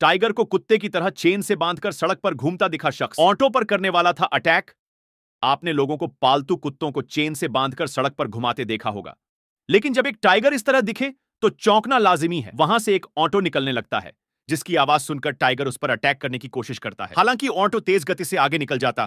tiger को कुत्ते की तरह चेन से बांधकर सड़क पर घूमता दिखा शख्स ऑटो पर करने वाला था अटैक आपने लोगों को पालतू कुत्तों को चेन से बांधकर सड़क पर घुमाते देखा होगा लेकिन जब एक टाइगर इस तरह दिखे तो चौंकना लाजिमी है वहां से एक ऑटो निकलने लगता है जिसकी आवाज सुनकर टाइगर उस पर अटैक करने की कोशिश करता है हालांकि ऑटो तेज गति से आगे निकल जाता